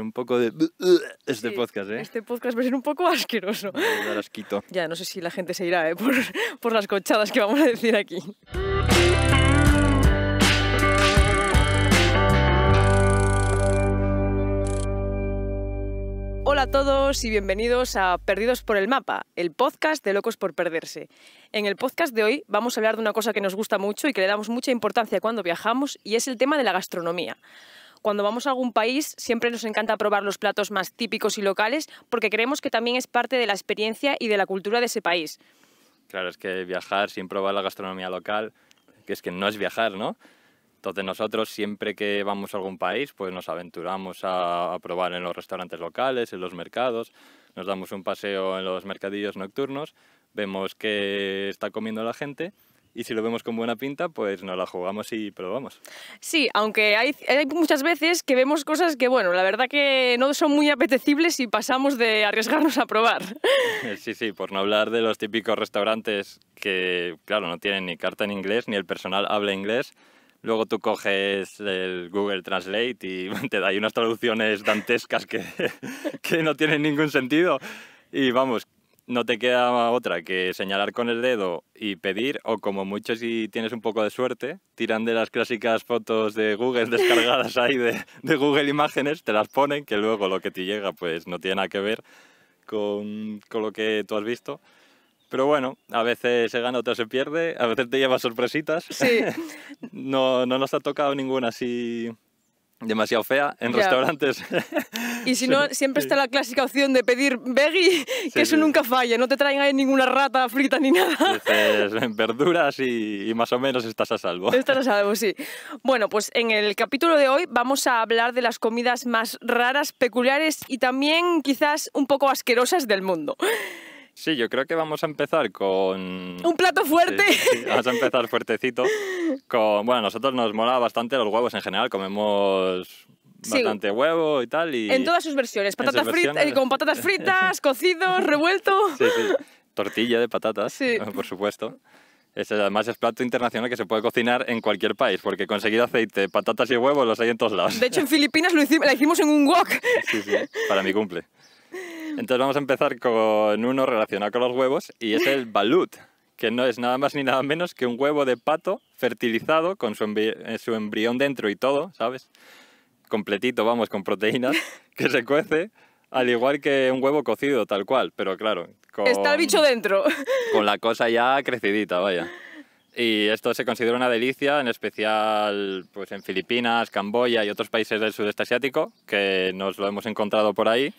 un poco de... Este podcast, ¿eh? Este podcast va a ser un poco asqueroso. asquito. Ya, no sé si la gente se irá ¿eh? por, por las cochadas que vamos a decir aquí. Hola a todos y bienvenidos a Perdidos por el Mapa, el podcast de Locos por Perderse. En el podcast de hoy vamos a hablar de una cosa que nos gusta mucho y que le damos mucha importancia cuando viajamos y es el tema de la gastronomía cuando vamos a algún país siempre nos encanta probar los platos más típicos y locales porque creemos que también es parte de la experiencia y de la cultura de ese país. Claro, es que viajar sin probar la gastronomía local, que es que no es viajar, ¿no? Entonces nosotros siempre que vamos a algún país, pues nos aventuramos a, probar en los restaurantes locales, en los mercados, nos damos un paseo en los mercadillos nocturnos, vemos qué está comiendo la gente y si lo vemos con buena pinta, pues nos la jugamos y probamos. Sí, aunque hay, muchas veces que vemos cosas que, bueno, la verdad que no son muy apetecibles y pasamos de arriesgarnos a probar. Sí, sí, por no hablar de los típicos restaurantes que, claro, no tienen ni carta en inglés, ni el personal habla inglés. Luego tú coges el Google Translate y te da ahí unas traducciones dantescas que, que no tienen ningún sentido. Y vamos, no te queda otra que señalar con el dedo y pedir, o como mucho si tienes un poco de suerte, tiran de las clásicas fotos de Google descargadas ahí de, Google Imágenes, te las ponen, que luego lo que te llega pues no tiene nada que ver con, con lo que tú has visto. Pero bueno, a veces se gana, otras se pierde, a veces te lleva sorpresitas. Sí. no, no nos ha tocado ninguna así demasiado fea en restaurantes. Y si no, siempre está la clásica opción de pedir veggie, que eso nunca falla, no te traen ahí ninguna rata frita ni nada. Dices, verduras y, más o menos estás a salvo. Estás a salvo, sí. Bueno, pues en el capítulo de hoy vamos a hablar de las comidas más raras, peculiares y también quizás un poco asquerosas del mundo. Sí, yo creo que vamos a empezar con... Un plato fuerte. Sí, vamos a empezar fuertecito. Con... Bueno, nosotros nos mola bastante los huevos en general, comemos bastante huevo y tal. Y... En todas sus versiones, patatas eh, con patatas fritas, cocidos, revuelto. Sí, sí. Tortilla de patatas, sí. por supuesto. Este, además es plato internacional que se puede cocinar en cualquier país, porque conseguir aceite, patatas y huevos los hay en todos lados. De hecho, en Filipinas lo hicimos, la hicimos en un wok. Sí, sí, para mi cumple. Entonces vamos a empezar con uno relacionado con los huevos y es el balut, que no es nada más ni nada menos que un huevo de pato fertilizado con su, eh, embrión dentro y todo, ¿sabes? Completito, vamos, con proteínas, que se cuece al igual que un huevo cocido, tal cual, pero claro. Con, Está el bicho dentro. Con la cosa ya crecidita, vaya. Y esto se considera una delicia, en especial pues, en Filipinas, Camboya y otros países del sudeste asiático, que nos lo hemos encontrado por ahí.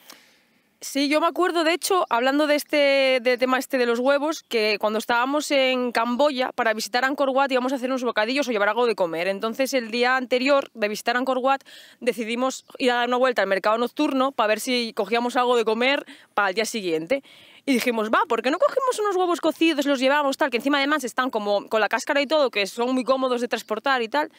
Sí, yo me acuerdo, de hecho, hablando de este de tema este de los huevos, que cuando estábamos en Camboya para visitar Angkor Wat íbamos a hacer unos bocadillos o llevar algo de comer. Entonces, el día anterior de visitar Angkor Wat decidimos ir a dar una vuelta al mercado nocturno para ver si cogíamos algo de comer para el día siguiente. Y dijimos, va, ¿por qué no cogemos unos huevos cocidos, los llevamos tal, que encima además están como con la cáscara y todo, que son muy cómodos de transportar y tal?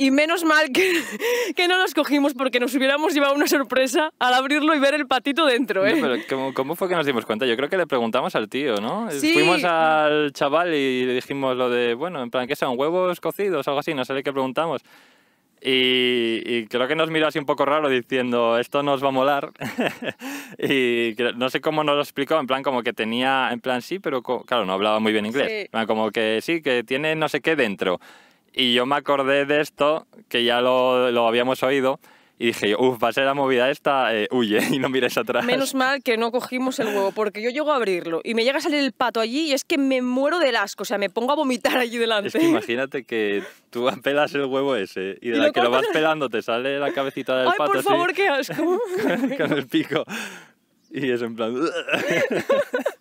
y menos mal que, que, no los cogimos porque nos hubiéramos llevado una sorpresa al abrirlo y ver el patito dentro. ¿eh? pero ¿cómo, fue que nos dimos cuenta? Yo creo que le preguntamos al tío, ¿no? Fuimos al chaval y le dijimos lo de, bueno, en plan, ¿qué son? ¿Huevos cocidos? Algo así, no sé qué preguntamos. Y, creo que nos miró así un poco raro diciendo, esto nos va a molar. y no sé cómo nos lo explicó, en plan como que tenía, en plan sí, pero claro, no hablaba muy bien inglés. Como que sí, que tiene no sé qué dentro. Y yo me acordé de esto, que ya lo, lo habíamos oído, y dije, uff, va a ser la movida esta, eh, huye y no mires atrás. Menos mal que no cogimos el huevo, porque yo llego a abrirlo y me llega a salir el pato allí y es que me muero del asco, o sea, me pongo a vomitar allí delante. Es que imagínate que tú pelas el huevo ese y de la que lo vas pelando te sale la cabecita del pato pato. Ay, por favor, qué asco. con el pico. Y es en plan...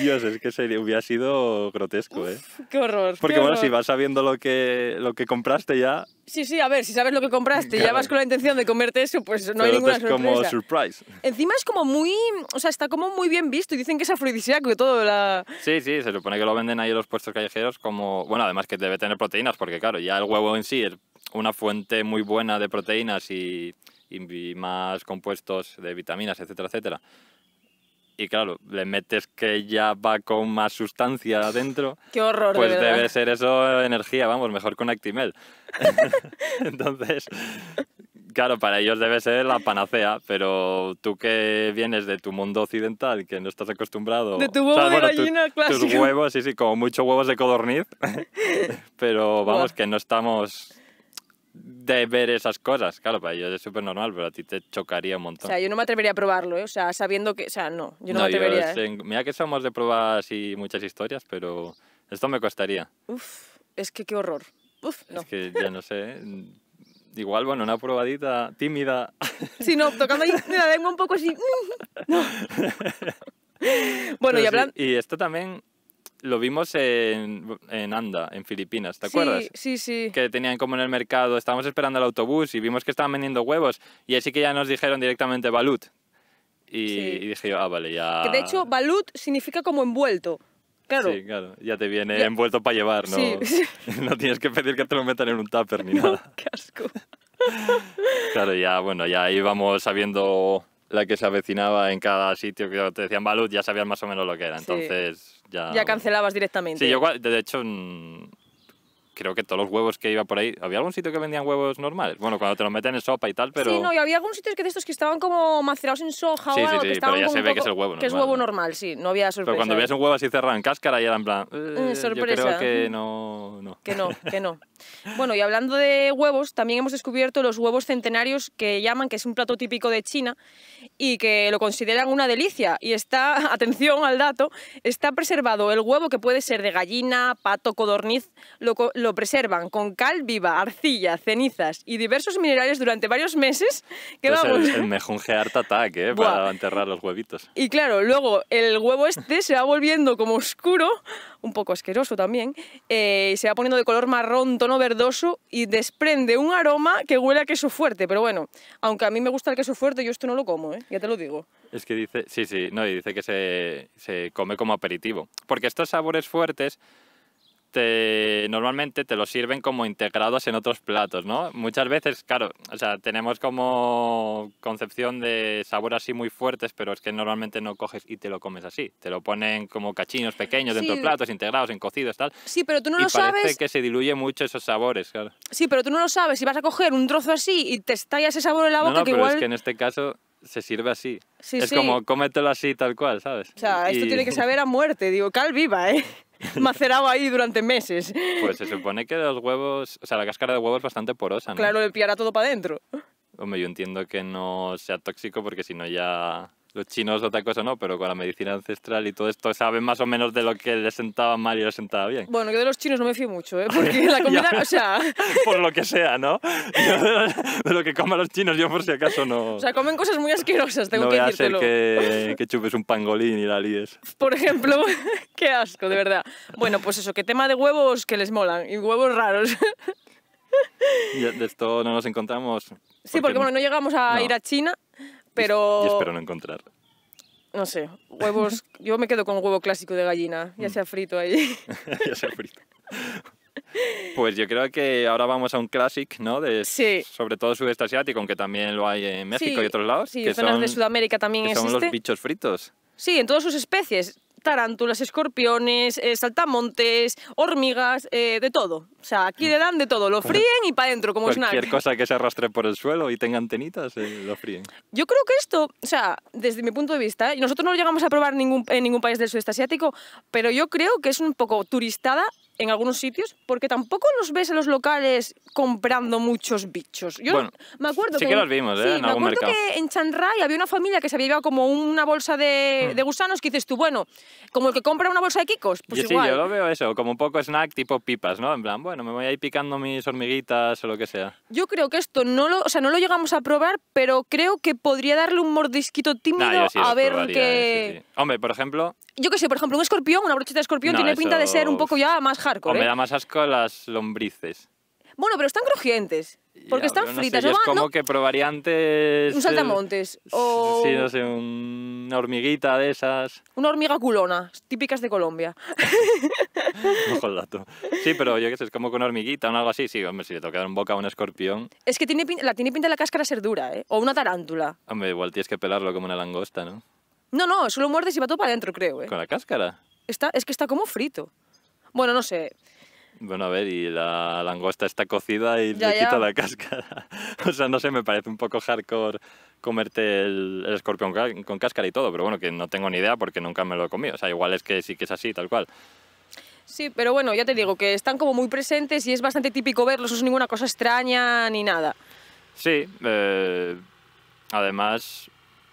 Dios, es que sería, hubiera sido grotesco, ¿eh? qué horror. Porque bueno, si vas sabiendo lo que, lo que compraste ya... Sí, sí, a ver, si sabes lo que compraste y ya vas con la intención de comerte eso, pues no hay ninguna sorpresa. es como surprise. Encima es como muy... O sea, está como muy bien visto y dicen que es afrodisíaco y todo. La... Sí, sí, se supone que lo venden ahí en los puestos callejeros como... Bueno, además que debe tener proteínas porque, claro, ya el huevo en sí es una fuente muy buena de proteínas y y más compuestos de vitaminas, etcétera, etcétera y claro, le metes que ya va con más sustancia adentro. ¡Qué horror! Pues debe ser eso energía, vamos, mejor con Actimel. Entonces, claro, para ellos debe ser la panacea, pero tú que vienes de tu mundo occidental, que no estás acostumbrado... De tu huevo de gallina clásico. Tus huevos, sí, sí, como muchos huevos de codorniz, pero vamos, que no estamos de ver esas cosas. Claro, para ellos es súper normal, pero a ti te chocaría un montón. O sea, yo no me atrevería a probarlo, ¿eh? O sea, sabiendo que... O sea, no, yo no, me atrevería. ¿eh? Mira que somos de probar así muchas historias, pero esto me costaría. Uf, es que qué horror. Uf, no. Es que ya no sé. Igual, bueno, una probadita tímida. Sí, no, tocando ahí la vengo un poco así. No. Bueno, y hablando... y esto también lo vimos en, Anda, en Filipinas, ¿te acuerdas? Sí, sí. sí. Que tenían como en el mercado, estábamos esperando el autobús y vimos que estaban vendiendo huevos y así que ya nos dijeron directamente balut. Y, dije yo, ah, vale, ya... Que de hecho, balut significa como envuelto. Claro. Sí, claro. Ya te viene envuelto para llevar, ¿no? Sí, sí. no tienes que pedir que te lo metan en un tupper ni nada. Qué asco. claro, ya, bueno, ya íbamos sabiendo la que se avecinaba en cada sitio que te decían balut, ya sabías más o menos lo que era. Entonces ya... cancelabas directamente. Sí, yo de hecho mm, creo que todos los huevos que iba por ahí, ¿había algún sitio que vendían huevos normales? Bueno, cuando te los meten en sopa y tal, pero... Sí, no, y había algunos sitios que de estos que estaban como macerados en soja o algo, sí, sí, que pero ya se ve que es el huevo normal. Que es huevo normal, sí, no había sorpresa. Pero cuando veías un huevo así cerrado en cáscara y era en plan... Eh, mm, sorpresa. creo que no, Que no, que no. bueno, y hablando de huevos, también hemos descubierto los huevos centenarios que llaman, que es un plato típico de China y que lo consideran una delicia. Y está, atención al dato, está preservado el huevo que puede ser de gallina, pato, codorniz, lo preservan con cal viva, arcilla, cenizas y diversos minerales durante varios meses. Que pues el, mejunje ¿eh? para enterrar los huevitos. Y claro, luego el huevo este se va volviendo como oscuro, un poco asqueroso también, eh, se va poniendo de color marrón, tono verdoso y desprende un aroma que huele a queso fuerte. Pero bueno, aunque a mí me gusta el queso fuerte, yo esto no lo como, ¿eh? ya te lo digo. Es que dice, sí, sí, no, y dice que se, se come como aperitivo. Porque estos sabores fuertes normalmente te lo sirven como integrados en otros platos, ¿no? Muchas veces, claro, o sea, tenemos como concepción de sabores así muy fuertes, pero es que normalmente no coges y te lo comes así. Te lo ponen como cachinos pequeños dentro de platos, integrados, en cocidos, tal. Sí, pero tú no y lo parece que se diluye mucho esos sabores, claro. Sí, pero tú no lo sabes. Si vas a coger un trozo así y te estalla ese sabor en la boca, no, no, pero es que en este caso se sirve así. Sí, es como cómetelo así tal cual, ¿sabes? O sea, esto tiene que saber a muerte, digo, cal viva, ¿eh? macerado ahí durante meses. Pues se supone que los huevos, o sea, la cáscara de huevo es bastante porosa, ¿no? Claro, le pillará todo para adentro. Hombre, yo entiendo que no sea tóxico porque si no ya los chinos otra cosa no, pero con la medicina ancestral y todo esto saben más o menos de lo que les sentaba mal y les sentaba bien. Bueno, yo de los chinos no me fío mucho, ¿eh? porque la comida, o sea... por lo que sea, ¿no? de lo que coman los chinos yo por si acaso no... O sea, comen cosas muy asquerosas, tengo que decírtelo. No que, que chupes un pangolín y la líes. Por ejemplo, qué asco, de verdad. Bueno, pues eso, que tema de huevos que les molan y huevos raros. De esto no nos encontramos. Sí, porque, bueno, no llegamos a ir a China, pero... Y espero no encontrar. No sé, huevos... Yo me quedo con huevo clásico de gallina, ya mm. sea frito ahí. ya sea frito. Pues yo creo que ahora vamos a un clásico, ¿no? De, sí. Sobre todo sudeste asiático, aunque también lo hay en México y otros lados. Sí, zonas de Sudamérica también son los bichos fritos. Sí, en todas sus especies tarántulas, escorpiones, eh, saltamontes, hormigas, eh, de todo. O sea, aquí le dan de todo, lo fríen y para adentro, como es Cualquier cosa que se arrastre por el suelo y tenga antenitas, eh, lo fríen. Yo creo que esto, o sea, desde mi punto de vista, y nosotros no lo llegamos a probar en ningún país del sudeste asiático, pero yo creo que es un poco turistada en algunos sitios, porque tampoco los ves en los locales comprando muchos bichos. Yo me acuerdo sí que, ¿eh? en me había una familia que se había llevado como una bolsa mm. de, gusanos que dices tú, bueno, como el que compra una bolsa de kikos, pues igual. Sí, yo lo veo eso, como un poco snack tipo pipas, ¿no? En plan, bueno, me voy a ir picando mis hormiguitas o lo que sea. Yo creo que esto no lo, o sea, no lo llegamos a probar, pero creo que podría darle un mordisquito tímido a ver qué... Eh, Hombre, por ejemplo... Yo qué sé, por ejemplo, un escorpión, una brochita de escorpión tiene pinta de ser un poco ya más o me ¿eh? da más asco las lombrices. Bueno, pero están crujientes. Porque están fritas. es como que probaría antes. Un saltamontes. O... Sí, no sé, una hormiguita de esas. Una hormiga culona, típicas de Colombia. dato. Sí, pero yo qué sé, es como con una hormiguita o algo así. Sí, hombre, si le toca dar un boca a un escorpión. Es que tiene la tiene pinta de la cáscara ser dura, ¿eh? O una tarántula. Hombre, igual tienes que pelarlo como una langosta, ¿no? No, no, solo muerdes y va todo para adentro, creo, ¿eh? ¿Con la cáscara? Está, es que está como frito. Bueno, no sé. Bueno, a ver, y la langosta está cocida y le quita la cáscara. o sea, no sé, me parece un poco hardcore comerte el, escorpión con cáscara y todo, pero bueno, que no tengo ni idea porque nunca me lo he comido. O sea, igual es que sí que es así, tal cual. Sí, pero bueno, ya te digo que están como muy presentes y es bastante típico verlos, no es ninguna cosa extraña ni nada. Sí, eh, además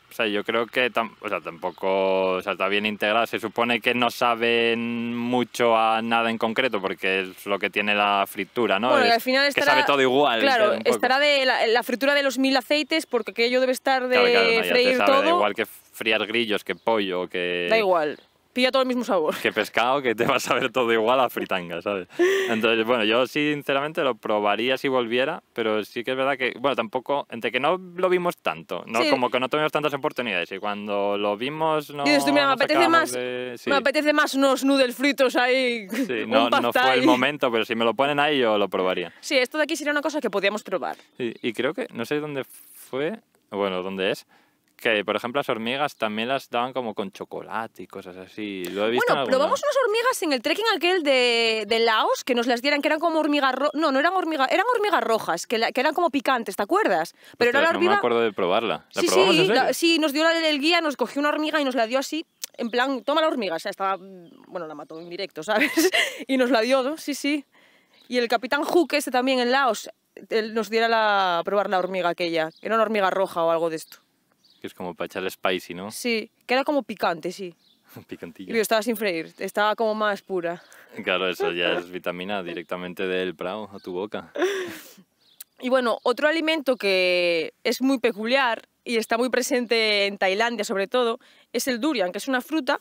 o sea, yo creo que tampoco está bien integrado. Se supone que no saben mucho a nada en concreto porque es lo que tiene la fritura, ¿no? Bueno, al final estará, sabe todo igual. Claro, estará de la, fritura de los mil aceites porque aquello debe estar de freír todo. igual que frías grillos, que pollo, que... Da igual todo el mismo sabor. Que pescado, que te va a saber todo igual a fritanga, ¿sabes? Entonces, bueno, yo sinceramente lo probaría si volviera, pero sí que es verdad que, bueno, tampoco, entre que no lo vimos tanto, no como que no tuvimos tantas oportunidades, y cuando lo vimos no... Y mira, me apetece, más, me apetece más unos noodles fritos ahí, sí, no, no, fue el momento, pero si me lo ponen ahí yo lo probaría. Sí, esto de aquí sería una cosa que podíamos probar. Sí, y creo que, no sé dónde fue, bueno, dónde es, que, por ejemplo, las hormigas también las daban como con chocolate y cosas así. bueno, probamos unas hormigas en el trekking aquel de, Laos, que nos las dieran, que eran como hormigas rojas. No, no eran hormigas, eran hormigas rojas, que, eran como picantes, ¿te acuerdas? Pero No me acuerdo de probarla. sí, sí, sí, nos dio el guía, nos cogió una hormiga y nos la dio así, en plan, toma la hormiga. O sea, estaba, mm, bueno, la mató en directo, ¿sabes? y nos la dio, ¿no? Sí, sí. Y el capitán Hook, este también en Laos, nos diera la, a probar la hormiga aquella, que era una hormiga roja o algo de esto. Que es como para echarle spicy, ¿no? Sí, que era como picante, sí. Picantillo. Y estaba sin freír, estaba como más pura. Claro, eso ya es vitamina directamente del prado a tu boca. Y bueno, otro alimento que es muy peculiar y está muy presente en Tailandia sobre todo es el durian, que es una fruta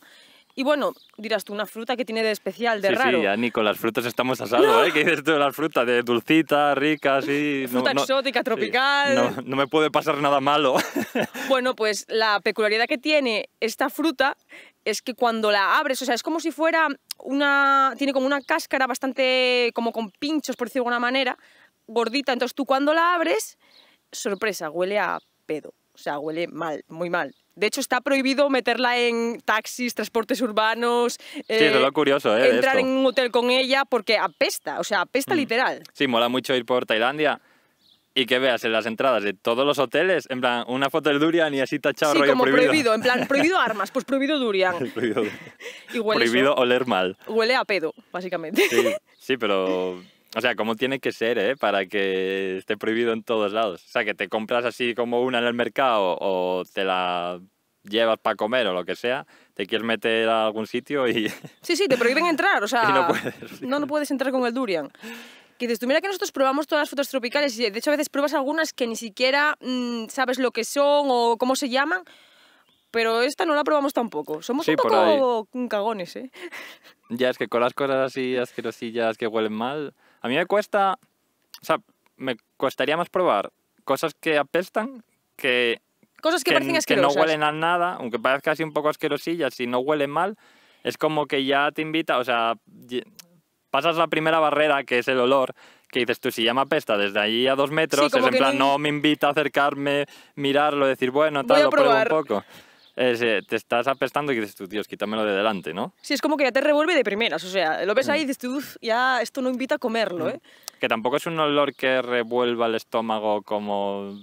y bueno, dirás tú, una fruta que tiene de especial, de raro. Sí, ya ni con las frutas estamos asados, no. ¿eh? ¿Qué dices tú de las frutas? De dulcita, rica, así... Fruta exótica, tropical... no, me puede pasar nada malo. Bueno, pues la peculiaridad que tiene esta fruta es que cuando la abres, o sea, es como si fuera una... Tiene como una cáscara bastante... como con pinchos, por decirlo de alguna manera, gordita. Entonces tú cuando la abres, sorpresa, huele a pedo. O sea, huele mal, muy mal. De hecho, está prohibido meterla en taxis, transportes urbanos. sí, es eh, lo curioso, eh, Entrar en un hotel con ella porque apesta, o sea, apesta mm. literal. Sí, mola mucho ir por Tailandia y que veas en las entradas de todos los hoteles, en plan, una foto del durian y así tachado sí, como prohibido. en plan, prohibido armas, pues prohibido durian. prohibido, prohibido oler mal. Huele a pedo, básicamente. Sí, sí pero o sea, ¿cómo tiene que ser, eh? Para que esté prohibido en todos lados. O sea, que te compras así como una en el mercado o te la llevas para comer o lo que sea, te quieres meter a algún sitio y... Sí, sí, te prohíben entrar, o sea... no puedes. No, puedes entrar con el durian. Que dices, tú mira que nosotros probamos todas las frutas tropicales y de hecho a veces pruebas algunas que ni siquiera mm, sabes lo que son o cómo se llaman, pero esta no la probamos tampoco. Somos un poco cagones, ¿eh? Ya, es que con las cosas así asquerosillas que huelen mal... A mí me cuesta, o sea, me costaría más probar cosas que apestan que... Cosas que, no huelen a nada, aunque parezca así un poco asquerosillas, si no huele mal, es como que ya te invita, o sea, pasas la primera barrera, que es el olor, que dices tú, si ya me apesta desde ahí a dos metros, es en plan, no... me invita a acercarme, mirarlo, decir, bueno, tal, lo pruebo un poco eh, te estás apestando y dices tú, Dios, quítamelo de delante, ¿no? Sí, es como que ya te revuelve de primeras, o sea, lo ves ahí y mm. dices tú, ya esto no invita a comerlo, mm. ¿eh? Que tampoco es un olor que revuelva el estómago como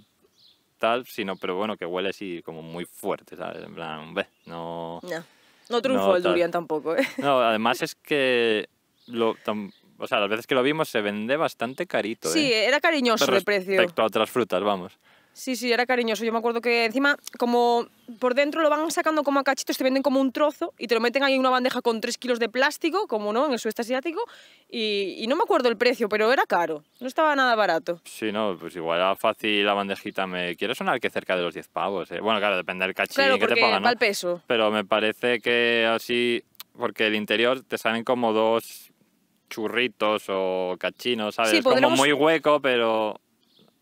tal, sino, pero bueno, que huele así como muy fuerte, ¿sabes? En plan, ve, no... No, no triunfó el durian tampoco, ¿eh? No, además es que... o sea, las veces que lo vimos se vende bastante carito. ¿eh? Sí, era cariñoso de precio. Respecto a otras frutas, vamos. Sí, sí, era cariñoso. Yo me acuerdo que encima, como por dentro lo van sacando como a cachitos, te venden como un trozo y te lo meten ahí en una bandeja con 3 kilos de plástico, como no, en el sudeste asiático. Y, no me acuerdo el precio, pero era caro. No estaba nada barato. Sí, no, pues igual era fácil la bandejita. Me quiero sonar que cerca de los 10 pavos. Eh? Bueno, claro, depende del cachín que te pagan. peso. Pero me parece que así, porque el interior te salen como dos churritos o cachinos, ¿sabes? Como muy hueco, pero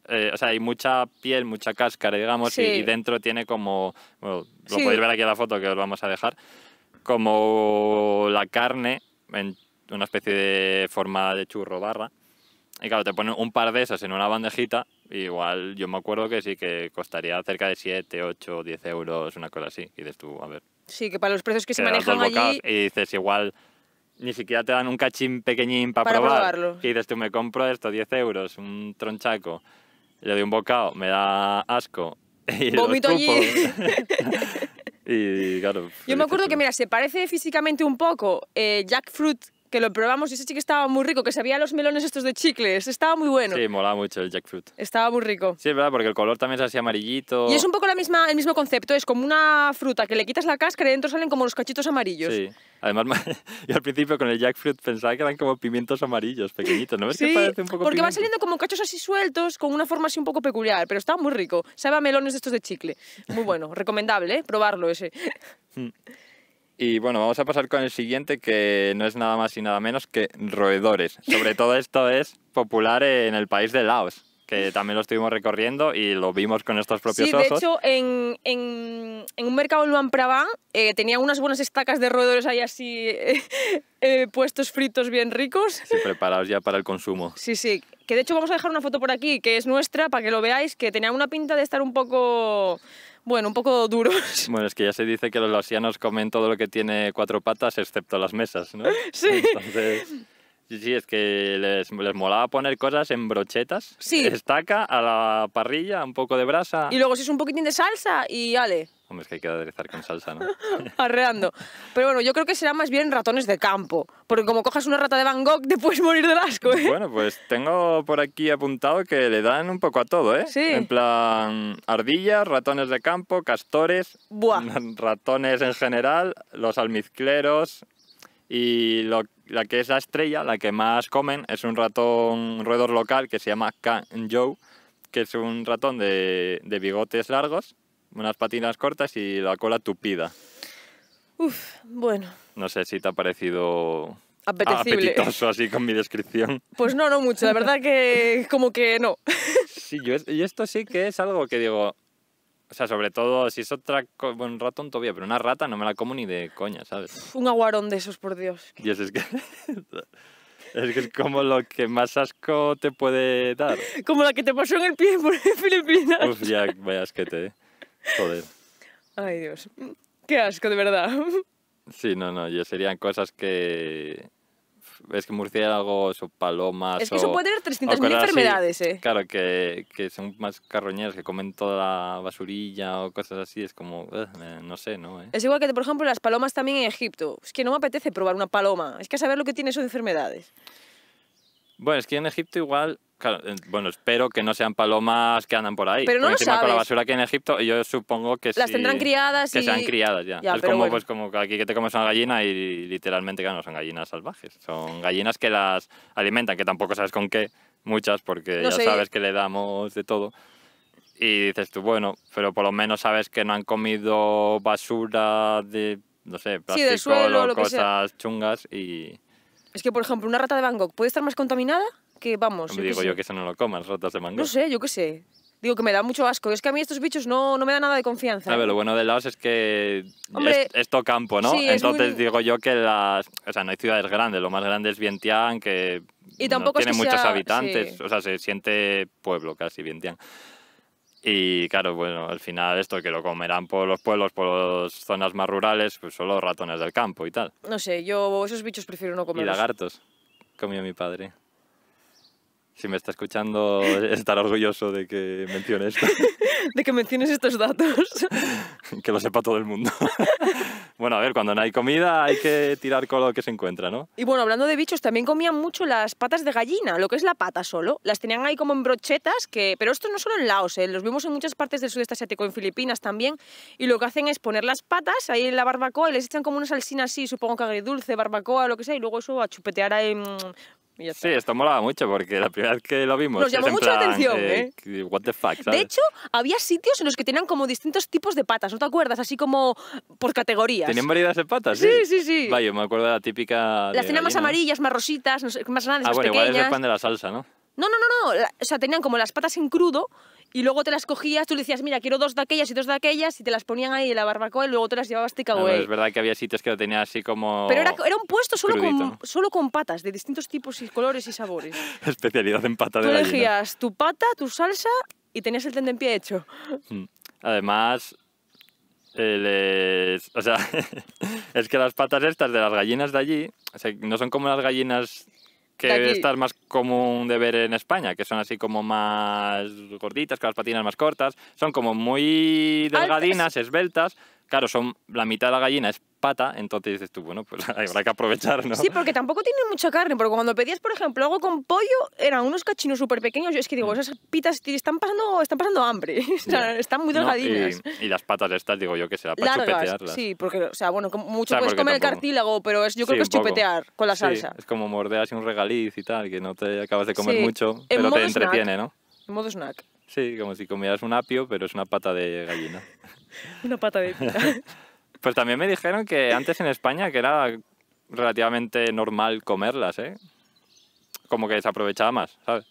eh, o sea, hay mucha piel, mucha cáscara, digamos, y, dentro tiene como, lo podéis ver aquí en la foto que os vamos a dejar, como la carne en una especie de forma de churro barra. Y claro, te ponen un par de esas en una bandejita, igual yo me acuerdo que sí, que costaría cerca de 7, 8, 10 euros, una cosa así, y dices tú, a ver. Sí, que para los precios que se manejan allí... Y dices, igual, ni siquiera te dan un cachín pequeñín para probarlo. Y dices tú, me compro esto, 10 euros, un tronchaco le doy un bocado, me da asco. Y Vomito allí. y, claro. Yo me acuerdo que, mira, se parece físicamente un poco eh, jackfruit que lo probamos y ese chique estaba muy rico, que sabía los melones estos de chicles, estaba muy bueno. Sí, molaba mucho el jackfruit. Estaba muy rico. Sí, es verdad, porque el color también es así amarillito. Y es un poco la misma, el mismo concepto, es como una fruta que le quitas la cáscara y dentro salen como los cachitos amarillos. Sí. Además, yo al principio con el jackfruit pensaba que eran como pimientos amarillos, pequeñitos, ¿no ves que parece un poco porque van saliendo como cachos así sueltos, con una forma así un poco peculiar, pero estaba muy rico. Sabe a melones estos de chicle. Muy bueno, recomendable, ¿eh? Probarlo ese. Hmm. Y bueno, vamos a pasar con el siguiente, que no es nada más y nada menos que roedores. Sobre todo esto es popular en el país de Laos, que también lo estuvimos recorriendo y lo vimos con estos propios ojos. de hecho, en, un mercado en Luan Prabang eh, tenía unas buenas estacas de roedores ahí así eh, eh, puestos fritos bien ricos. Sí, preparados ya para el consumo. Sí, sí, que de hecho vamos a dejar una foto por aquí, que es nuestra, para que lo veáis, que tenía una pinta de estar un poco... Bueno, un poco duros. Bueno, es que ya se dice que los losianos comen todo lo que tiene cuatro patas, excepto las mesas, ¿no? Sí. Entonces... Sí, es que les, les, molaba poner cosas en brochetas. Sí. Estaca, a la parrilla, un poco de brasa. Y luego si es un poquitín de salsa y ale. Hombre, es que hay que aderezar con salsa, ¿no? Arreando. Pero bueno, yo creo que será más bien ratones de campo, porque como cojas una rata de Van Gogh te puedes morir de asco, ¿eh? Bueno, pues tengo por aquí apuntado que le dan un poco a todo, ¿eh? Sí. En plan, ardillas, ratones de campo, castores, Buah. ratones en general, los almizcleros y la que es la estrella, la que más comen, es un ratón, roedor local que se llama Kanjou, que es un ratón de bigotes largos unas patinas cortas y la cola tupida. Uf, bueno. No sé si te ha parecido apetecible. apetitoso así con mi descripción. Pues no, no mucho, la verdad que como que no. Sí, yo, y esto sí que es algo que digo, o sea, sobre todo si es otra, un ratón todavía, pero una rata no me la como ni de coña, ¿sabes? Un aguarón de esos, por Dios. Dios, es que... Es que es como lo que más asco te puede dar. Como la que te pasó en el pie por Filipinas. Uf, ya, vaya, es que te... ¿eh? Joder. Ay, Dios. Qué asco, de verdad. Sí, no, no, yo serían cosas que... Es que murciélagos o palomas Es que eso puede tener 300.000 enfermedades, ¿eh? Claro, que, son más carroñeras, que comen toda la basurilla o cosas así. Es como, eh, no sé, ¿no? Eh? Es igual que, por ejemplo, las palomas también en Egipto. Es que no me apetece probar una paloma. Es que saber lo que tiene eso enfermedades. Bueno, es que en Egipto igual bueno, espero que no sean palomas que andan por ahí. Pero no lo con la basura que en Egipto, yo supongo que Las tendrán criadas que sean criadas ya. es como, pues, como aquí que te comes una gallina y literalmente que no son gallinas salvajes. Son gallinas que las alimentan, que tampoco sabes con qué, muchas, porque ya sabes que le damos de todo. Y dices tú, bueno, pero por lo menos sabes que no han comido basura de, no sé, plástico suelo, cosas chungas y... Es que, por ejemplo, una rata de Bangkok puede estar más contaminada que, vamos... digo yo que eso no lo comas, rotas de mango. No sé, yo qué sé. Digo que me da mucho asco. Es que a mí estos bichos no, no me dan nada de confianza. A ver, ¿eh? lo bueno de Laos es que esto es, campo, ¿no? Entonces digo yo que las... O sea, no hay ciudades grandes. Lo más grande es Vientiane, que y tampoco no tiene muchos habitantes. O sea, se siente pueblo casi Vientiane. Y claro, bueno, al final esto que lo comerán por los pueblos, por las zonas más rurales, pues son los ratones del campo y tal. No sé, yo esos bichos prefiero no comerlos Y lagartos, comió mi padre. Si me está escuchando, estar orgulloso de que menciones esto. de que menciones estos datos. que lo sepa todo el mundo. bueno, a ver, cuando no hay comida hay que tirar con lo que se encuentra, ¿no? Y bueno, hablando de bichos, también comían mucho las patas de gallina, lo que es la pata solo. Las tenían ahí como en brochetas, que... pero esto no solo en Laos, ¿eh? los vimos en muchas partes del sudeste asiático, en Filipinas también. Y lo que hacen es poner las patas ahí en la barbacoa y les echan como una salsina así, supongo que agridulce, barbacoa, lo que sea, y luego eso a chupetear ahí mm, sí, esto molaba mucho porque la primera vez que lo vimos. Nos llamó mucho la atención, eh, ¿eh? What the fuck, ¿sabes? De hecho, había sitios en los que tenían como distintos tipos de patas, ¿no te acuerdas? Así como por categorías. Tenían variedades de patas, sí. Sí, sí, sí. Vaya, me acuerdo de la típica. Las tenían más amarillas, más rositas, más grandes, ah, bueno, pequeñas. Igual es el pan de la salsa, ¿no? No, no, no, no. O sea, tenían como las patas en crudo y luego te las cogías, tú le decías, mira, quiero dos de aquellas y dos de aquellas, y te las ponían ahí en la barbacoa y luego te las llevabas takeaway. es verdad que había sitios que lo tenía así como. Pero era, un puesto solo con, solo con patas, de distintos tipos y colores y sabores. Especialidad en pata de Tú elegías tu pata, tu salsa y tenías el tendempié hecho. Mm. Además, o sea, es que las patas estas de las gallinas de allí o sea, no son como las gallinas que de más común de ver en España, que son así como más gorditas, con las patinas más cortas, son como muy delgadinas, esbeltas Claro, son la mitad de la gallina es pata, entonces dices tú, bueno, pues habrá que aprovechar, ¿no? Sí, porque tampoco tiene mucha carne, porque cuando pedías, por ejemplo, algo con pollo, eran unos cachinos súper pequeños, es que digo, mm. esas pitas están pasando, están pasando hambre, están muy delgadillas. y, las patas estas, digo yo, que será para chupetearlas. Sí, porque, o sea, bueno, mucho puedes comer el cartílago, pero es, yo creo que es chupetear con la salsa. es como morder así un regaliz y tal, que no te acabas de comer mucho, pero te entretiene, ¿no? En modo snack. Sí, como si comieras un apio, pero es una pata de gallina. Una pata de pita. Pues también me dijeron que antes en España que era relativamente normal comerlas, ¿eh? Como que se aprovechaba más, ¿sabes?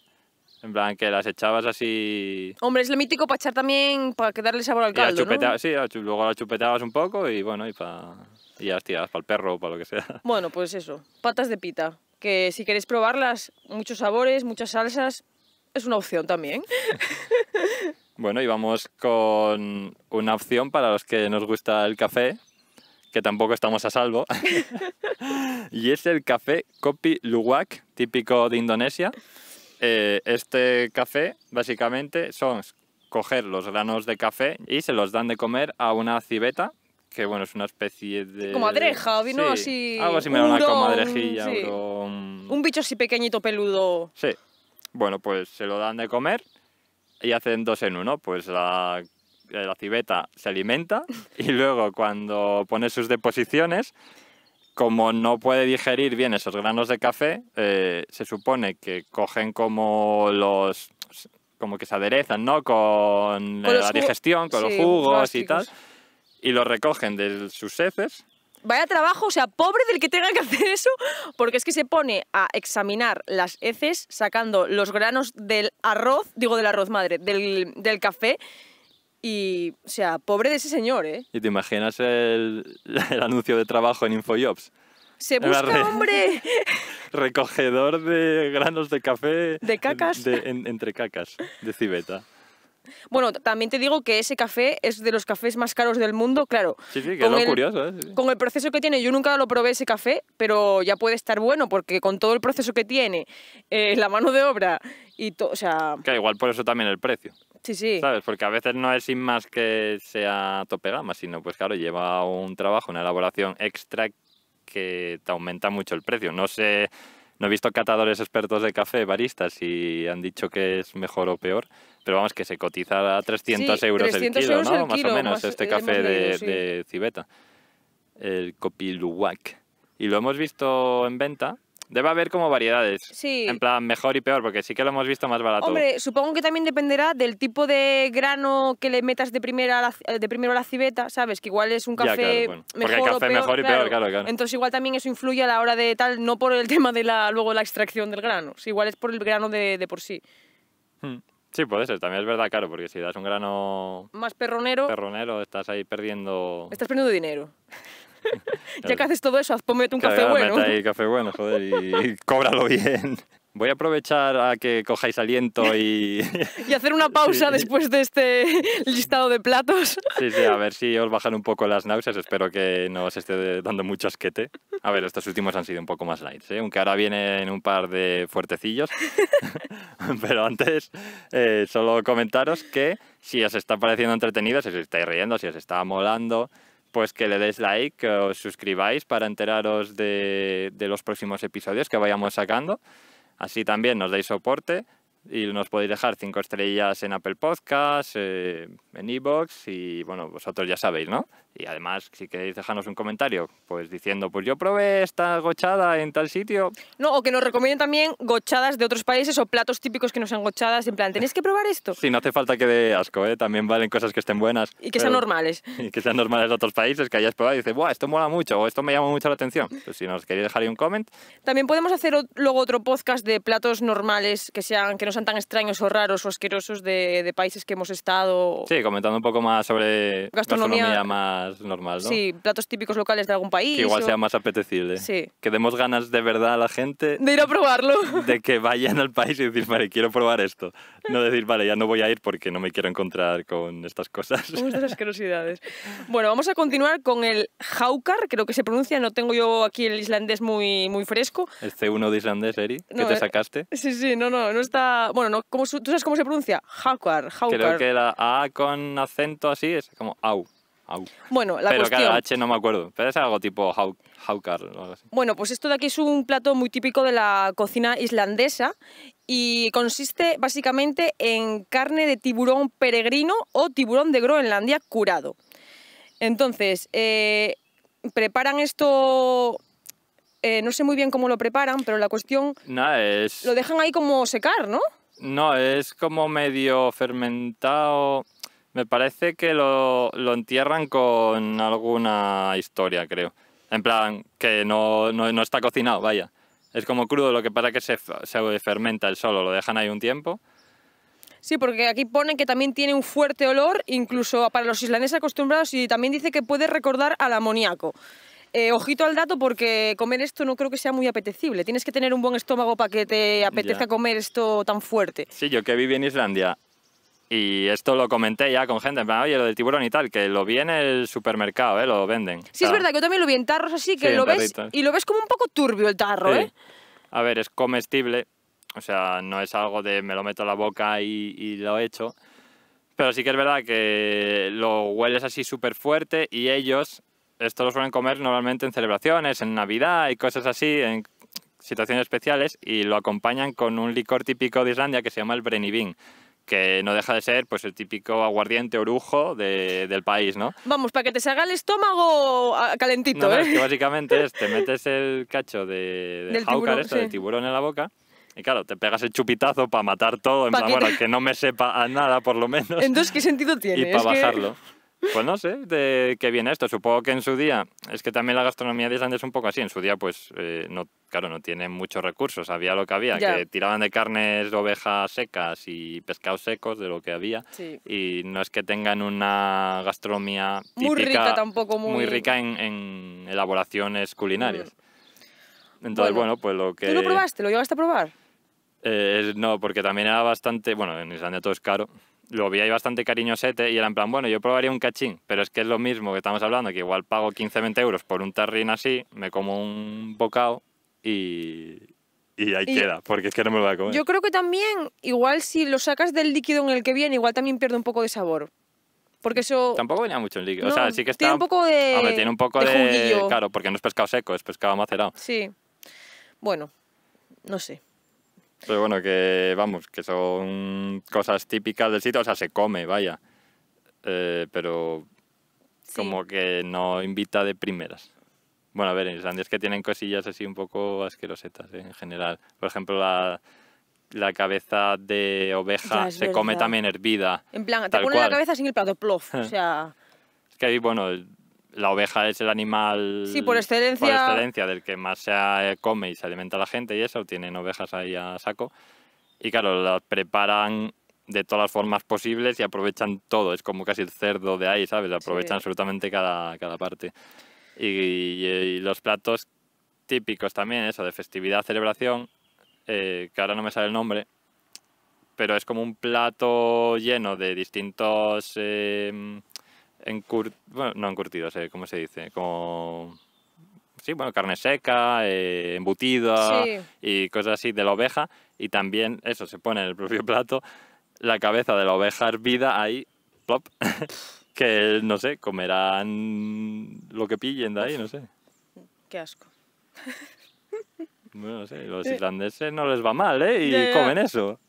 En plan, que las echabas así... Hombre, es lo mítico para echar también, para darle sabor al caldo, ¿no? Sí, luego las chupetabas un poco y bueno, y, para y ya para el perro o para lo que sea. Bueno, pues eso, patas de pita, que si queréis probarlas, muchos sabores, muchas salsas, es una opción también. Bueno, y vamos con una opción para los que nos gusta el café, que tampoco estamos a salvo. y es el café Kopi Luwak, típico de Indonesia. Eh, este café, básicamente, son coger los granos de café y se los dan de comer a una civeta, que bueno, es una especie de... Comadreja, vino así... Algo así, una comadrejilla. Sí. Mm. Un bicho así pequeñito, peludo. Sí. Bueno, pues se lo dan de comer y hacen dos en uno. Pues la, eh, la civeta se alimenta y luego cuando pone sus deposiciones, como no puede digerir bien esos granos de café, eh, se supone que cogen como los como que se aderezan, ¿no? Con, la digestión, con los jugos y tal. Y los recogen de sus heces vaya trabajo, o sea, pobre del que tenga que hacer eso, porque es que se pone a examinar las heces sacando los granos del arroz, digo del arroz madre, del, café. Y, o sea, pobre de ese señor, ¿eh? ¿Y te imaginas el, anuncio de trabajo en InfoJobs? ¡Se busca hombre! Recogedor de granos de café. ¿De cacas? entre cacas, de Cibeta. Bueno, también te digo que ese café es de los cafés más caros del mundo, claro. Sí, sí, que es lo curioso. ¿eh? Con el proceso que tiene, yo nunca lo probé ese café, pero ya puede estar bueno porque con todo el proceso que tiene, eh, la mano de obra y todo, o sea... Que igual por eso también el precio. Sí, sí. ¿Sabes? Porque a veces no es sin más que sea tope gama, sino pues claro, lleva un trabajo, una elaboración extra que te aumenta mucho el precio. No sé... No he visto catadores expertos de café, baristas, y han dicho que es mejor o peor, pero vamos, que se cotiza a 300 euros el kilo, ¿no? más o menos, este eh, café de, Cibeta, el Copiluac. Y lo hemos visto en venta Debe haber como variedades. Sí. En plan, mejor y peor, porque sí que lo hemos visto más barato. Hombre, supongo que también dependerá del tipo de grano que le metas de, primera de primero a la civeta, ¿sabes? Que igual es un café mejor Porque café mejor y peor, claro, claro. Entonces igual también eso influye a la hora de tal, no por el tema de la, luego la extracción del grano, igual es por el grano de, de por sí. Hmm. Sí, puede ser, también es verdad, claro, porque si das un grano... Más perronero... Perronero, estás ahí perdiendo... Estás perdiendo dinero ya que haces todo eso, ponme un café bueno. Ahí café bueno, joder, y, cóbralo bien. Voy a aprovechar a que cojáis aliento y... y hacer una pausa después de este listado de platos. Sí, sí, a ver si os bajan un poco las náuseas. Espero que no os esté dando mucho asquete. A ver, estos últimos han sido un poco más light, ¿eh? aunque ahora vienen un par de fuertecillos. Pero antes, eh, solo comentaros que si os está pareciendo entretenido, si os estáis riendo, si os está molando, pues que le deis like, que os suscribáis para enteraros de, los próximos episodios que vayamos sacando. Así también nos dais soporte y nos podéis dejar cinco estrellas en Apple Podcasts, eh, en Evox y bueno, vosotros ya sabéis, ¿no? Y además, si queréis dejarnos un comentario, pues diciendo, pues yo probé esta gochada en tal sitio. No, o que nos recomienden también gochadas de otros países o platos típicos que no sean gochadas, en plan, tenéis que probar esto. Sí, no hace falta que dé asco, ¿eh? también valen cosas que estén buenas. Y que sean normales. Y que sean normales de otros países, que hayas probado y dices, ¡buah, esto mola mucho! o esto me llama mucho la atención. Pues si nos queréis dejar un comment. También podemos hacer luego otro podcast de platos normales que, sean, que no sean tan extraños o raros o asquerosos de, países que hemos estado. Sí, comentando un poco más sobre gastronomía, gastronomía más más normal, ¿no? Sí, platos típicos locales de algún país. Que igual sea más apetecible. Sí. Que demos ganas de verdad a la gente. De ir a probarlo. De que vayan al país y decir, vale, quiero probar esto. No decir, vale, ya no voy a ir porque no me quiero encontrar con estas cosas. Muchas asquerosidades. Bueno, vamos a continuar con el Haukar, creo que se pronuncia, no tengo yo aquí el islandés muy, muy fresco. El C1 de islandés, Eri, que te eh, sacaste. Sí, sí, no, no, no está. Bueno, no, ¿tú sabes cómo se pronuncia? Haukar, Haukar. Creo que la A con acento así es como au. Bueno, Pero cuestión... H no me acuerdo. Pero es algo tipo haukar Bueno, pues esto de aquí es un plato muy típico de la cocina islandesa y consiste básicamente en carne de tiburón peregrino o tiburón de Groenlandia curado. Entonces, eh, preparan esto eh, no sé muy bien cómo lo preparan, pero la cuestión... es... Lo dejan ahí como secar, ¿no? No, es como medio fermentado. Me parece que lo, entierran con alguna historia, creo. En plan, que no, está cocinado, vaya. Es como crudo, lo que para que se, se fermenta el solo, lo dejan ahí un tiempo. Sí, porque aquí ponen que también tiene un fuerte olor, incluso para los islandeses acostumbrados, y también dice que puede recordar al amoníaco. Eh, ojito al dato porque comer esto no creo que sea muy apetecible. Tienes que tener un buen estómago para que te apetezca comer esto tan fuerte. Sí, yo que vivo en Islandia y esto lo comenté ya con gente, en oye, lo del tiburón y tal, que lo vi en el supermercado, ¿eh? lo venden. Sí, es verdad, que yo también lo vi en tarros así, que lo ves y lo ves como un poco turbio el tarro, ¿eh? A ver, es comestible, o sea, no es algo de me lo meto a la boca y, lo echo, pero sí que es verdad que lo hueles así súper fuerte y ellos, esto lo suelen comer normalmente en celebraciones, en Navidad y cosas así, en situaciones especiales, y lo acompañan con un licor típico de Islandia que se llama el Brenivín que no deja de ser pues el típico aguardiente orujo de, del país, ¿no? Vamos, para que te salga el estómago ah, calentito, es ¿eh? que básicamente es, te metes el cacho de, de de tiburón en la boca y claro, te pegas el chupitazo para matar todo, en que... no me sepa a nada por lo menos. Entonces, ¿qué sentido tiene? Y para bajarlo. Pues no sé de qué viene esto. Supongo que en su día, es que también la gastronomía de Islandia es un poco así. En su día, pues, eh, no, claro, no tienen muchos recursos. Había lo que había, que tiraban de carnes de ovejas secas y pescados secos de lo que había. Y no es que tengan una gastronomía muy rica tampoco, muy, muy rica en, elaboraciones culinarias. Mm. Entonces, bueno, pues lo que... ¿Tú lo probaste? ¿Lo llevaste a probar? Eh, no, porque también era bastante... Bueno, en Islandia todo es caro lo vi ahí bastante cariñosete y era en plan, bueno, yo probaría un cachín, pero es que es lo mismo que estamos hablando, que igual pago 15, 20 euros por un tarrín así, me como un bocado y, y ahí queda, porque es que no me lo voy a comer. Yo creo que también, igual si lo sacas del líquido en el que viene, igual también pierde un poco de sabor. Porque eso... Tampoco venía mucho el líquido. o sea, sí que está... Tiene un poco de... tiene un poco de... de claro, porque no es pescado seco, es pescado macerado. Sí. Bueno, no sé. Pero bueno, que vamos, que son cosas típicas del sitio, o sea, se come, vaya. Eh, pero como que no invita de primeras. Bueno, a ver, en Islandia es que tienen cosillas así un poco asquerosetas eh, en general. Por ejemplo, la, la cabeza de oveja se come también hervida. En plan, te ponen la cabeza sin el plato, plof. o sea... Es que ahí, bueno, la oveja es el animal sí, por, excelencia... del que más se eh, come y se alimenta la gente y eso, tienen ovejas ahí a saco. Y claro, las preparan de todas las formas posibles y aprovechan todo. Es como casi el cerdo de ahí, ¿sabes? Aprovechan absolutamente cada, cada parte. Eh, y, los platos típicos también, eso, de festividad, celebración, eh, que ahora no me sale el nombre, pero es como un plato lleno de distintos encur... bueno, no encurtidos, eh, ¿cómo se dice? Como... Sí, bueno, carne seca, eh, embutida y cosas así de la oveja. Y también, eso, se pone en el propio plato la cabeza de la oveja hervida ahí, que, no sé, comerán lo que pillen de ahí, no sé. Qué asco. Bueno, no sé, los irlandeses no les va mal, ¿eh? Y comen eso.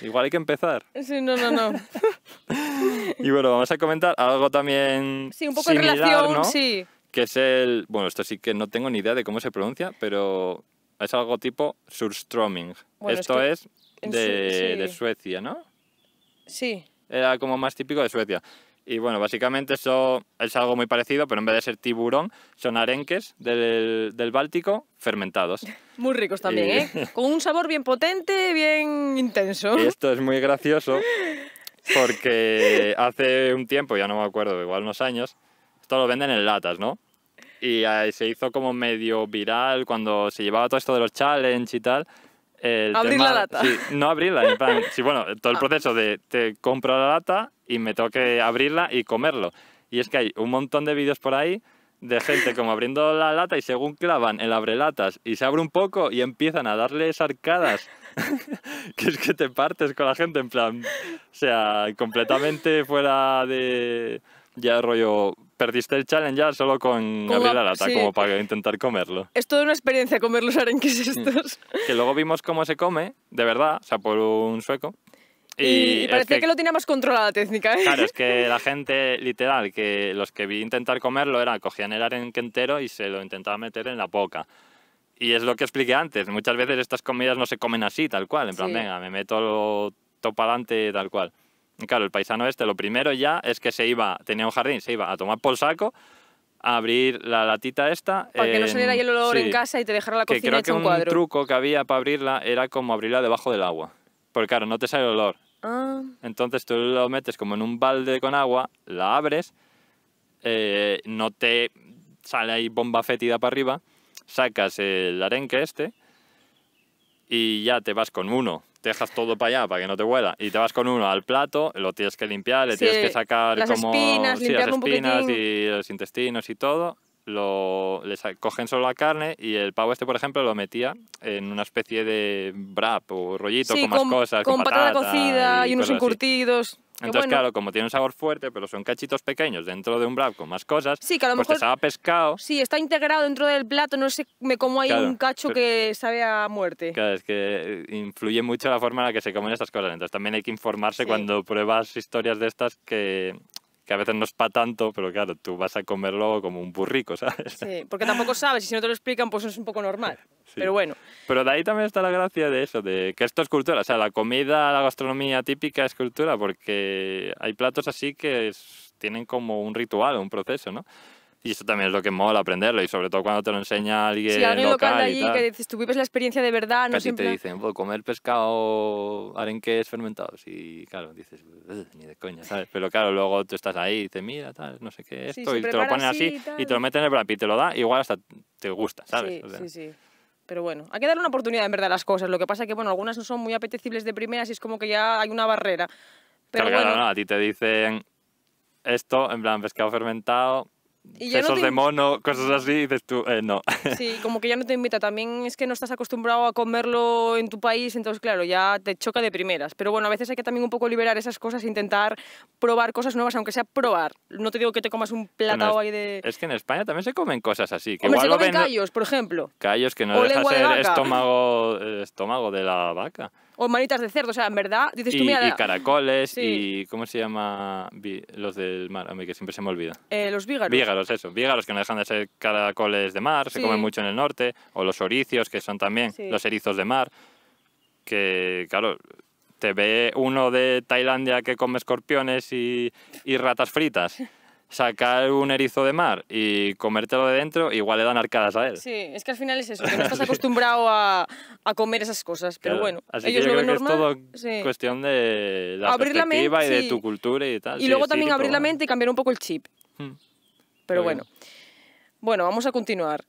Igual hay que empezar. Sí, no, no, no. y bueno, vamos a comentar algo también. Sí, un poco en relación, sí. Que es el. Bueno, esto sí que no tengo ni idea de cómo se pronuncia, pero es algo tipo surstroming esto es, de, de Suecia, ¿no? Sí. Era como más típico de Suecia. Y bueno, básicamente eso es algo muy parecido, pero en vez de ser tiburón, son arenques del, del Báltico fermentados. Muy ricos también, ¿eh? Con un sabor bien potente, bien intenso. Y esto es muy gracioso porque hace un tiempo, ya no me acuerdo, igual unos años, esto lo venden en latas, ¿no? Y se hizo como medio viral cuando se llevaba todo esto de los challenges y tal. El abrir la lata. Sí, no abrirla, en plan, sí, bueno, todo el proceso de te compro la lata y me tengo que abrirla y comerlo. Y es que hay un montón de vídeos por ahí de gente como abriendo la lata y según clavan el abre latas y se abre un poco y empiezan a darle arcadas. que es que te partes con la gente en plan, o sea, completamente fuera de ya rollo Perdiste el challenge ya solo con, la lata, como para intentar comerlo. Es toda una experiencia comer los arenques estos. que luego vimos cómo se come, de verdad, o sea, por un sueco. Y, parecía que, lo tenía más controlada la técnica. ¿eh? Claro, es que la gente, literal, que los que vi intentar comerlo era cogían el arenque entero y se lo intentaba meter en la boca. Y es lo que expliqué antes, muchas veces estas comidas no se comen así, tal cual, en plan, venga, me meto lo, todo para adelante, tal cual. Claro, el paisano este lo primero ya es que se iba, tenía un jardín, se iba a tomar por saco, a abrir la latita esta. Para que no saliera ahí el olor en casa y te dejara la cocina que creo que un, truco que había para abrirla era como abrirla debajo del agua. Porque claro, no te sale el olor. Ah. Entonces tú lo metes como en un balde con agua, la abres, eh, no te sale ahí bomba fétida para arriba, sacas el arenque este y ya te vas con uno dejas todo para allá para que no te huela y te vas con uno al plato, lo tienes que limpiar, le tienes que sacar las como espinas, sí, las espinas y los intestinos y todo. Lo, cogen solo la carne y el pavo este, por ejemplo, lo metía en una especie de wrap o rollito con, más cosas. Con, con patata, cocida y, unos encurtidos. Entonces, claro, como tiene un sabor fuerte, pero son cachitos pequeños dentro de un wrap con más cosas, que pues te sabe pescado. Sí, está integrado dentro del plato, no sé me como hay un cacho que sabe a muerte. Claro, es que influye mucho la forma en la que se comen estas cosas. Entonces, también hay que informarse cuando pruebas historias de estas que que a veces no es para tanto, pero claro, tú vas a comerlo como un burrico, ¿sabes? Sí, porque tampoco sabes y si no te lo explican, pues es un poco normal. Pero bueno. Pero de ahí también está la gracia de eso, de que esto es cultura. O sea, la comida, la gastronomía típica es cultura, porque hay platos así que tienen como un ritual, un proceso, ¿no? Y eso también es lo que mola aprenderlo, y sobre todo cuando te lo enseña alguien. Si sí, alguien local, allí, que dices, tú vives la experiencia de verdad, no siempre... te dicen, voy a comer pescado, es fermentados. Y claro, dices, ni de coña, ¿sabes? Pero claro, luego tú estás ahí y dices, mira, tal, no sé qué, esto, y te lo ponen así, y te lo meten en el plato y te lo da, igual hasta te gusta, ¿sabes? Sí, sí, sí. Pero bueno, hay que darle una oportunidad en verdad a las cosas. Lo que pasa es que, bueno, algunas no son muy apetecibles de primeras y es como que ya hay una barrera. Pero claro, bueno... claro, no, a ti te dicen esto, en plan pescado fermentado, y de mono, cosas así, y dices tú, eh, no. Sí, como que ya no te invita. También es que no estás acostumbrado a comerlo en tu país, entonces, claro, ya te choca de primeras. Pero bueno, a veces hay que también un poco liberar esas cosas, intentar probar cosas nuevas, aunque sea probar. No te digo que te comas un plato ahí de... Es que en España también se comen cosas así. Que igual se comen lo ven... callos, por ejemplo. Callos que no o estómago, estómago de la vaca. O manitas de cerdo, o sea, en verdad, dices tú, mira... Y caracoles y... ¿Cómo se llama los del mar? A mí que siempre se me olvida. Eh, los vígaros. Vígaros, eso. Vígaros que no dejan de ser caracoles de mar, se comen mucho en el norte. O los oricios, que son también los erizos de mar. Que, claro, te ve uno de Tailandia que come escorpiones y, y ratas fritas. sacar un erizo de mar y comértelo de dentro, igual le dan arcadas a él. Sí, es que al final es eso, que no estás acostumbrado a, comer esas cosas, pero bueno, Así que Es todo cuestión de la abrir perspectiva la y de tu cultura y tal. Y luego también abrir la mente y cambiar un poco el chip. Hmm. Pero, bueno. Bueno, vamos a continuar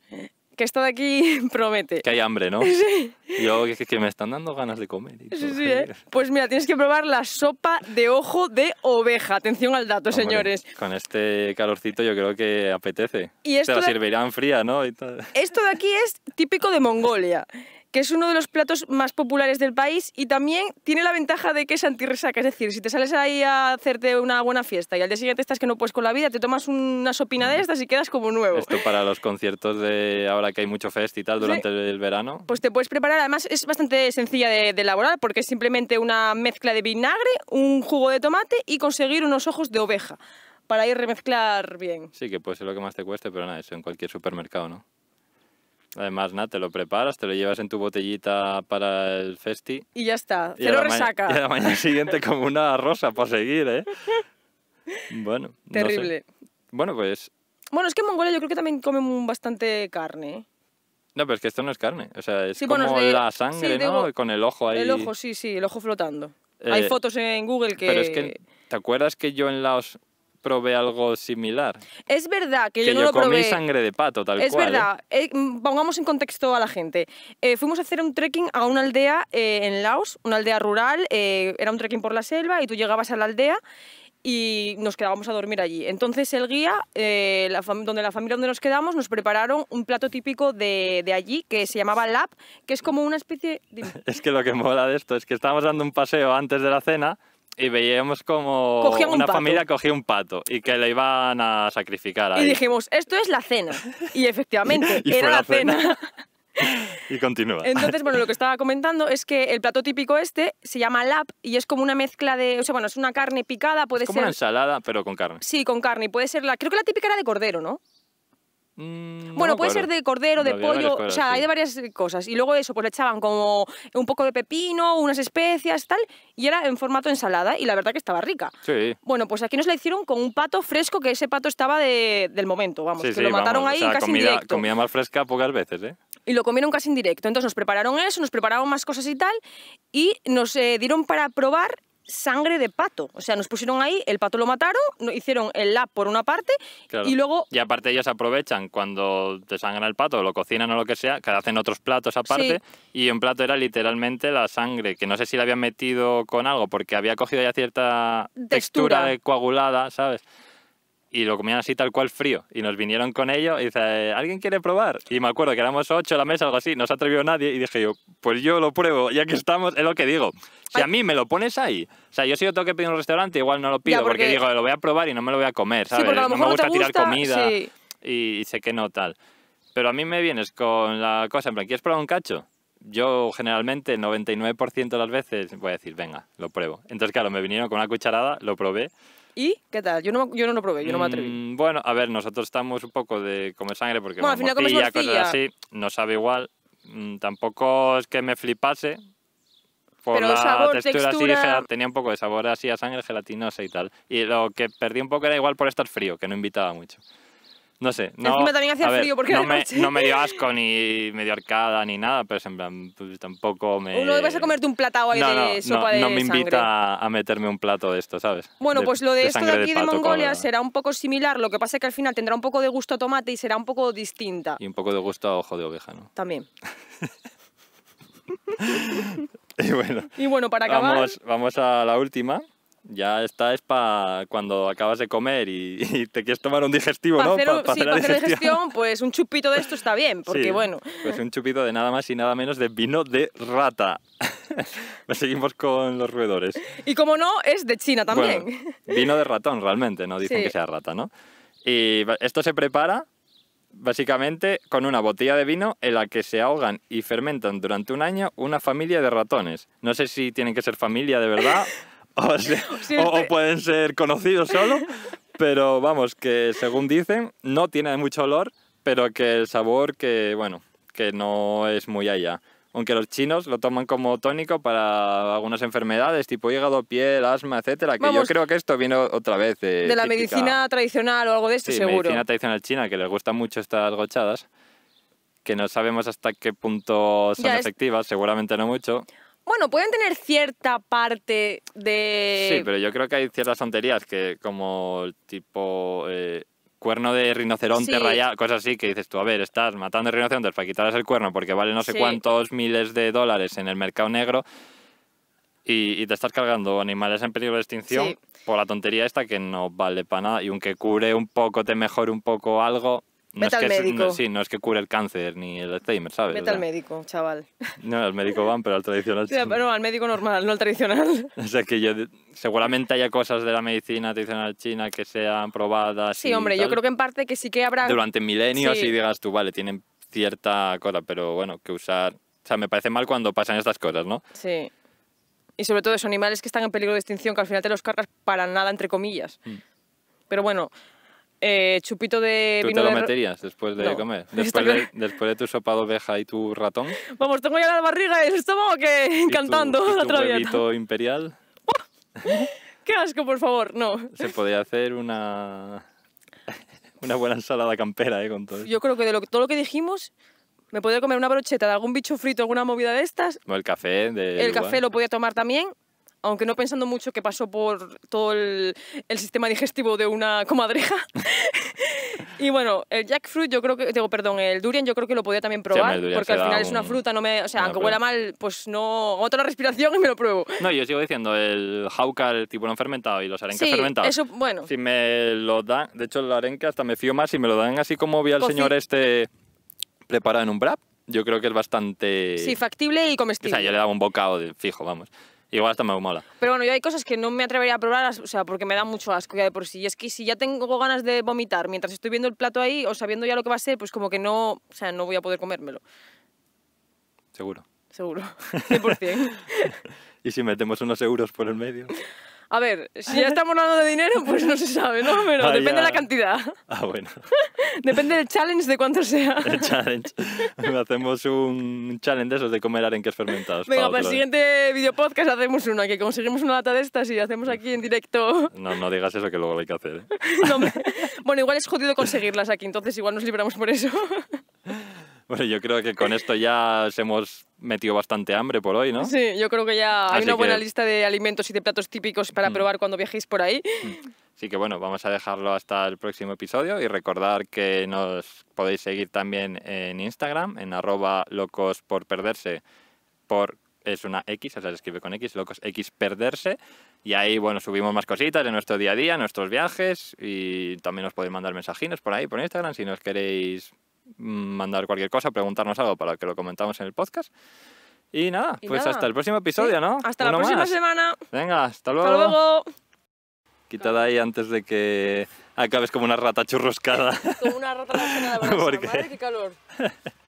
que esto de aquí promete. Que hay hambre, ¿no? Sí. Yo que, que me están dando ganas de comer. Sí, sí, ¿eh? Pues mira, tienes que probar la sopa de ojo de oveja. Atención al dato, señores. Con este calorcito yo creo que apetece. Y esto Se la servirán fría, ¿no? Esto de aquí es típico de Mongolia que es uno de los platos más populares del país y también tiene la ventaja de que es antirresaca. Es decir, si te sales ahí a hacerte una buena fiesta y al día siguiente estás que no puedes con la vida, te tomas una sopina de estas y quedas como nuevo. Esto para los conciertos de ahora que hay mucho fest y tal durante el verano. Pues te puedes preparar, además es bastante sencilla de, de elaborar porque es simplemente una mezcla de vinagre, un jugo de tomate y conseguir unos ojos de oveja para ir remezclar bien. Sí, que puede ser lo que más te cueste, pero nada, eso en cualquier supermercado, ¿no? Además, nada, te lo preparas, te lo llevas en tu botellita para el festi. Y ya está, cero lo resaca. Y a la mañana siguiente como una rosa para seguir, ¿eh? Bueno. Terrible. Bueno, pues... Bueno, es que en Mongolia yo creo que también comen bastante carne. ¿eh? No, pero es que esto no es carne. O sea, es como la sangre, ¿no? Con el ojo ahí. El ojo, sí, sí, el ojo flotando. Hay eh, fotos en Google que... Pero es que, ¿te acuerdas que yo en Laos probé algo similar. Es verdad que, yo comí sangre de pato, es ¿eh? verdad. Eh, mm, pongamos en contexto a la gente. Eh, fuimos a hacer un trekking a una aldea en Laos, una aldea rural. era un trekking por la selva y tú llegabas a la aldea y nos quedábamos a dormir allí. Entonces el guía, donde la familia donde nos quedamos, nos prepararon un plato típico de, de allí que se llamaba lap, que es como una especie... es que lo que mola de esto es que estábamos dando un paseo antes de la cena y veíamos como una familia cogía un pato y que le iban a sacrificar. Ahí. Y dijimos, esto es la cena. Y efectivamente, era la cena. y continúa. Entonces, bueno, lo que estaba comentando es que el plato típico este se llama lap y es como una mezcla de, o sea, bueno, es una carne picada, puede es como una ensalada, pero con carne. Sí, con carne. Puede ser la, creo que la típica era de cordero, ¿no? Mm, bueno, puede ser de cordero, de pollo, o sea, hay de varias cosas. Y luego eso, pues le echaban como un poco de pepino, unas especias, tal, y era en formato ensalada, y la verdad que estaba rica. Sí. Bueno, pues aquí nos la hicieron con un pato fresco, que ese pato estaba del momento, vamos, que lo mataron ahí casi indirecto. más fresca pocas veces, ¿eh? Y lo comieron casi en directo. Entonces nos prepararon eso, nos prepararon más cosas y tal, y nos eh, dieron para probar sangre de pato. O sea, nos pusieron ahí, el pato lo mataron, hicieron el lab por una parte y luego... Y aparte ellos aprovechan cuando te sangran el pato, lo cocinan o lo que sea, que hacen otros platos aparte y un plato era literalmente la sangre, que no sé si la habían metido con algo porque había cogido ya cierta textura, textura coagulada, ¿sabes? y lo comían así tal cual frío. Y nos vinieron con ello y dice, ¿alguien quiere probar? Y me acuerdo que éramos ocho a la mesa, algo así, no se atrevió nadie y dije yo, pues yo lo pruebo, ya que estamos, es lo que digo. Si a mí me lo pones ahí, o sea, yo si yo tengo que pedir un restaurante, igual no lo pido, porque... digo, lo voy a probar y no me lo voy a comer, ¿sabes? no me gusta, tirar comida y, y, sé que no tal. Pero a mí me vienes con la cosa, en plan, ¿quieres probar un cacho? Yo generalmente el 99% de las veces voy a decir, venga, lo pruebo. Entonces, claro, me vinieron con una cucharada, lo probé ¿Y qué tal? Yo no, yo no lo probé, yo no me atreví. Mm, bueno, a ver, nosotros estamos un poco de comer sangre porque bueno, al cosas así, no sabe igual. Mm, tampoco es que me flipase, por Pero la sabor, textura, textura, así, tenía un poco de sabor así a sangre gelatinosa y tal. Y lo que perdí un poco era igual por estar frío, que no invitaba mucho. No sé. No, también hacía frío no, me, dio asco ni medio arcada ni nada, pero en pues tampoco me. No un me invita a meterme un plato de esto, ¿sabes? Bueno, pues lo de, esto de aquí de, Mongolia será un poco similar, lo que pasa es que al final tendrá un poco de gusto a tomate y será un poco distinta. Y un poco de gusto a ojo de oveja, ¿no? También. y bueno. Y bueno, para acabar. vamos a la última. Ya esta es para cuando acabas de comer y, te quieres tomar un digestivo, ¿no? Hacer para hacer digestión. pues un chupito de esto está bien, porque bueno. Pues un chupito de nada más y nada menos de vino de rata. Pues seguimos con los roedores. Y como no, es de China también. vino de ratón realmente, no dicen que sea rata, ¿no? Y esto se prepara básicamente con una botella de vino en la que se ahogan y fermentan durante un año una familia de ratones. No sé si tienen que ser familia de verdad o, pueden ser conocidos solo, pero vamos, que según dicen, no tiene mucho olor, pero que el sabor que, bueno, que no es muy allá. Aunque los chinos lo toman como tónico para algunas enfermedades, tipo hígado, piel, asma, etcétera, que yo creo que esto viene otra vez eh, de, la medicina tradicional o algo de esto, sí, seguro. medicina tradicional china, que les gustan mucho estas gochadas, que no sabemos hasta qué punto son efectivas, seguramente no mucho. Bueno, pueden tener cierta parte de... Sí, pero yo creo que hay ciertas tonterías que como el tipo... Eh, cuerno de rinoceronte rayado, cosas así que dices tú, a ver, estás matando rinocerontes para quitarles el cuerno porque vale no sé cuántos miles de dólares en el mercado negro y, te estás cargando animales en peligro de extinción por la tontería esta que no vale para nada y aunque cure un poco, te mejore un poco algo, no es que sí, no es que cure el cáncer ni el Alzheimer, ¿sabes? Vete al médico, chaval. No, al médico van, pero al tradicional. Sí, pero al médico normal, no al tradicional. O sea que yo seguramente haya cosas de la medicina tradicional china que sean probadas. Sí, hombre, yo creo que en parte que sí que habrá. Durante milenios y digas tú, vale, tienen cierta cosa, pero bueno, que usar. O sea, me parece mal cuando pasan estas cosas, ¿no? Sí. Y sobre todo esos animales que están en peligro de extinción, que al final te los cargas para nada, entre comillas. Mm. Pero bueno, eh, chupito de ¿Tú te lo meterías después de comer? Después de, tu sopa de oveja y tu ratón. Vamos, tengo ya la barriga y el estómago que encantando. otra vez. imperial? ¡Qué asco, por favor! No. Se podría hacer una... una buena ensalada campera, ¿eh? Con todo Yo creo que de todo lo que dijimos... Me podría comer una brocheta de algún bicho frito, alguna movida de estas. No, el café. el café lo podía tomar también aunque no pensando mucho que pasó por todo el, sistema digestivo de una comadreja. y bueno, el jackfruit yo creo que, digo, perdón, el durian yo creo que lo podía también probar, porque al final es una fruta, no me, o sea, aunque huela mal, pues no, otra respiración y me lo pruebo. No, yo sigo diciendo, el jauca, el tiburón fermentado y los arenques sí, fermentados. eso, bueno. Si me lo dan, de hecho el arenque hasta me fío más, si me lo dan así como vi al señor este preparado en un wrap, yo creo que es bastante... Sí, factible y comestible. O sea, yo le daba un bocado de fijo, vamos. Igual hasta me mola. Pero bueno, yo hay cosas que no me atrevería a probar, o sea, porque me da mucho asco ya de por sí. Y es que si ya tengo ganas de vomitar mientras estoy viendo el plato ahí, o sabiendo ya lo que va a ser, pues como que no, o sea, no voy a poder comérmelo. Seguro. Seguro, 100%. ¿Y si metemos unos euros por el medio? A ver, si ya estamos hablando de dinero, pues no se sabe, ¿no? Pero depende de la cantidad. Ah, bueno. depende del challenge de cuánto sea. El challenge. hacemos un challenge de esos de comer arenques fermentados. Venga, para, el siguiente video podcast hacemos una, que conseguimos una lata de estas y hacemos aquí en directo. No, no digas eso que luego lo hay que hacer. ¿eh? no, bueno, igual es jodido conseguirlas aquí, entonces igual nos liberamos por eso. Bueno, yo creo que con esto ya os hemos metido bastante hambre por hoy, ¿no? Sí, yo creo que ya hay una buena lista de alimentos y de platos típicos para mm. probar cuando viajéis por ahí. Mm. Así que bueno, vamos a dejarlo hasta el próximo episodio y recordar que nos podéis seguir también en Instagram, en arroba locos por es una X, o sea, se escribe con X, locos X perderse. Y ahí, bueno, subimos más cositas de nuestro día a día, nuestros viajes y también os podéis mandar mensajines por ahí, por Instagram, si nos queréis mandar cualquier cosa, preguntarnos algo para que lo comentamos en el podcast. Y nada, pues hasta el próximo episodio, ¿no? Hasta la próxima semana. Venga, hasta luego. Hasta luego. Quitada ahí antes de que acabes como una rata churroscada. Como una rata churroscada, Porque... qué calor.